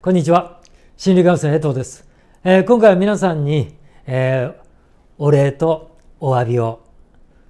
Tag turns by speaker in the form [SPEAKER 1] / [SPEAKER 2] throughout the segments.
[SPEAKER 1] こんにちは心理カウンセラー江藤です、えー、今回は皆さんに、えー、お礼とお詫びを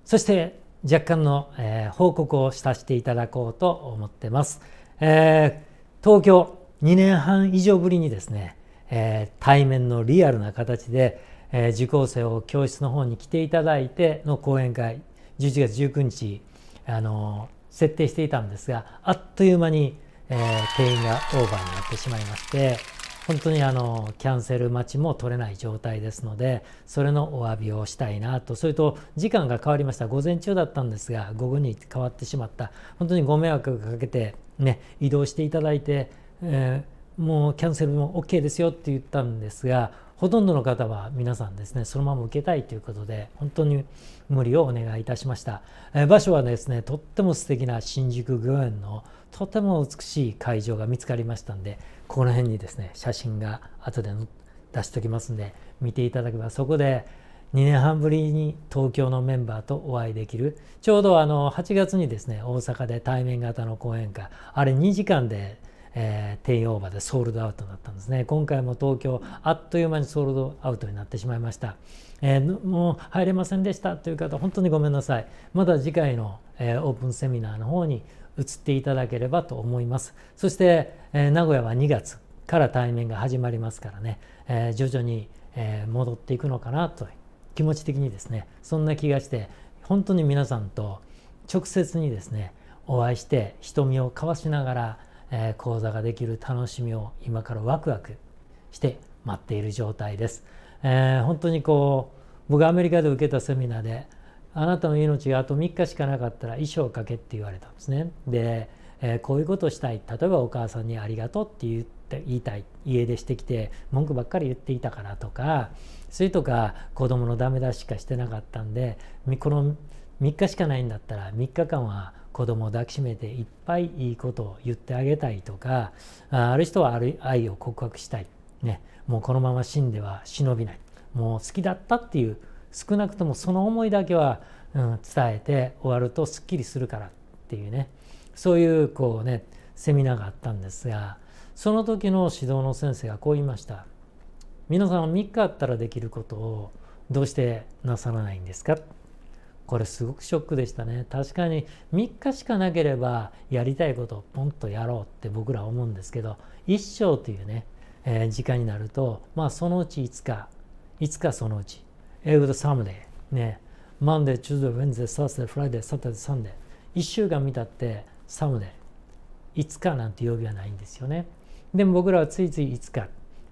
[SPEAKER 1] そして若干の、えー、報告をさせていただこうと思ってます、え東京2年半以上ぶりにですね、え対面のリアルな形で、え受講生を教室の方に来ていただいての講演会11月19日あの設定していたんですがあっという間にえー、定員がオーバーになってしまいまして本当にあのキャンセル待ちも取れない状態ですのでそれのお詫びをしたいなとそれと時間が変わりました午前中だったんですが午後に変わってしまった本当にご迷惑をかけて、ね、移動していただいて、えー、もうキャンセルも OK ですよって言ったんですがほとんどの方は皆さんですねそのまま受けたいということで本当に無理をお願いいたしました、えー、場所はですねとっても素敵な新宿御苑のとても美しい会場が見つかりましたんでこの辺にですね写真が後で出しておきますんで見ていただけばそこで2年半ぶりに東京のメンバーとお会いできるちょうどあの8月にですね大阪で対面型の講演会あれ2時間でえテイオーバーでソールドアウトになったんですね今回も東京あっという間にソールドアウトになってしまいました、えー、もう入れませんでしたという方本当にごめんなさいまだ次回の、えー、オープンセミナーの方に移っていただければと思いますそして、え名古屋は2月から対面が始まりますからね、え徐々に、え戻っていくのかなと気持ち的にですねそんな気がして本当に皆さんと直接にですねお会いして瞳を交わしながらえ講座ができる楽しみを今からワクワクして待っている状態です。えー、本当にこう僕アメリカで受けたセミナーで「あなたの命があと3日しかなかったら衣装をかけ」って言われたんですね。で、えー、こういうことをしたい例えばお母さんに「ありがとう」って言って言いたい家出してきて文句ばっかり言っていたからとかそれとか子供のダメ出ししかしてなかったんでこの3日しかないんだったら3日間は子供を抱きしめていっぱいいいことを言ってあげたいとかある人はある愛を告白したい、ね、もうこのまま死んでは忍びないもう好きだったっていう少なくともその思いだけは、うん、伝えて終わるとすっきりするからっていうねそういうこうねセミナーがあったんですがその時の指導の先生がこう言いました。皆さん3日あったらできることをどうしてなさらないんですかこれすごくショックでしたね確かに3日しかなければやりたいことをポンとやろうって僕らは思うんですけど一生というね、えー、時間になるとまあそのうち5日5日そのうち英語でサムデーねマンデー、チューズウェンズデー、サースデー、フライデー、サタデー、サンデー1週間見たってサムデー5日なんて曜日はないんですよねでも僕らはついつい5日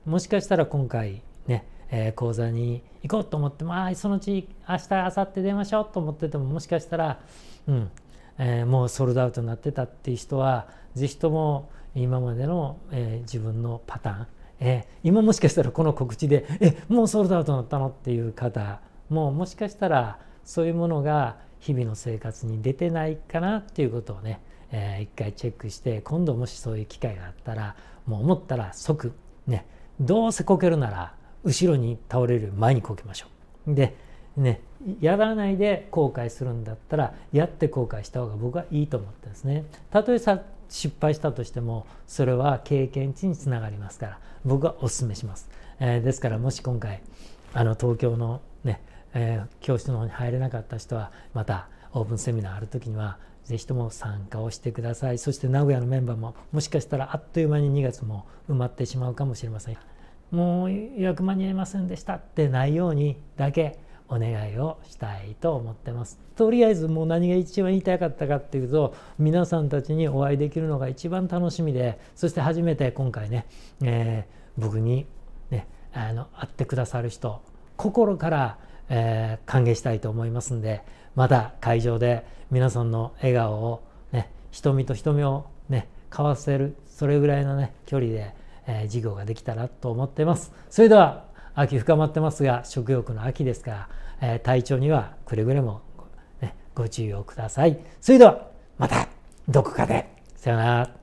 [SPEAKER 1] もしかしたら今回ねえー、講座に行こうと思ってまあそのうち明日明後日電話しようと思っててももしかしたら、うんえー、もうソールドアウトになってたっていう人はぜひとも今までの、えー、自分のパターン、え今もしかしたらこの告知で「えもうソールドアウトになったの?」っていう方ももしかしたらそういうものが日々の生活に出てないかなっていうことをね、えー、一回チェックして今度もしそういう機会があったらもう思ったら即ねどうせこけるなら後ろに倒れる前にこけましょう。でねやらないで後悔するんだったらやって後悔した方が僕はいいと思ってですね。たとえ失敗したとしてもそれは経験値につながりますから僕はお勧めします。えー、ですからもし今回あの東京のね、えー、教室の方に入れなかった人はまたオープンセミナーある時には是非とも参加をしてくださいそして名古屋のメンバーももしかしたらあっという間に2月も埋まってしまうかもしれません。もう約間に合いませんでしたってないようにだけお願いをしたいと思ってます。とりあえずもう何が一番言いたかったかっていうと皆さんたちにお会いできるのが一番楽しみでそして初めて今回ね、えー、僕に、ね、あの会ってくださる人心から、えー、歓迎したいと思いますんでまた会場で皆さんの笑顔を、ね、瞳と瞳を、ね、交わせるそれぐらいのね距離でえー、業ができたらと思ってます。それでは秋深まってますが食欲の秋ですから、えー、体調にはくれぐれもご,、ね、ご注意をください。それではまたどこかでさよなら。